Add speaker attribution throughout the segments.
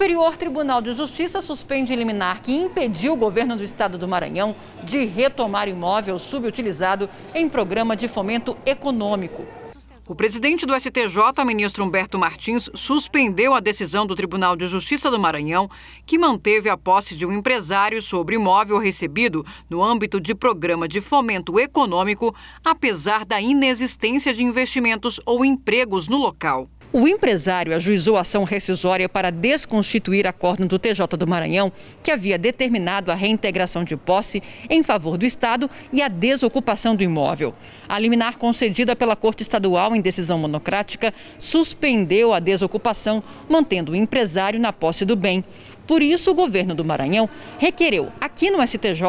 Speaker 1: Superior Tribunal de Justiça suspende liminar que impediu o governo do estado do Maranhão de retomar imóvel subutilizado em programa de fomento econômico. O presidente do STJ, ministro Humberto Martins, suspendeu a decisão do Tribunal de Justiça do Maranhão, que manteve a posse de um empresário sobre imóvel recebido no âmbito de programa de fomento econômico, apesar da inexistência de investimentos ou empregos no local. O empresário ajuizou ação rescisória para desconstituir acordo do TJ do Maranhão, que havia determinado a reintegração de posse em favor do Estado e a desocupação do imóvel. A liminar concedida pela Corte Estadual em decisão monocrática suspendeu a desocupação, mantendo o empresário na posse do bem. Por isso, o governo do Maranhão requereu aqui no STJ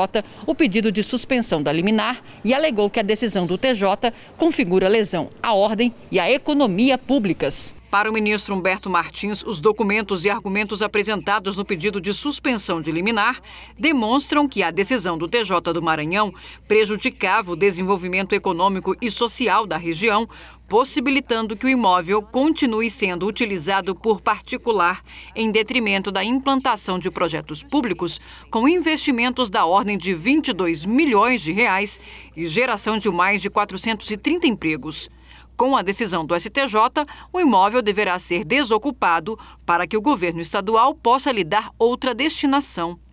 Speaker 1: o pedido de suspensão da liminar e alegou que a decisão do TJ configura lesão à ordem e à economia públicas. Para o ministro Humberto Martins, os documentos e argumentos apresentados no pedido de suspensão de liminar demonstram que a decisão do TJ do Maranhão prejudicava o desenvolvimento econômico e social da região, possibilitando que o imóvel continue sendo utilizado por particular em detrimento da implantação de projetos públicos com investimentos da ordem de 22 milhões de reais e geração de mais de 430 empregos. Com a decisão do STJ, o imóvel deverá ser desocupado para que o governo estadual possa lhe dar outra destinação.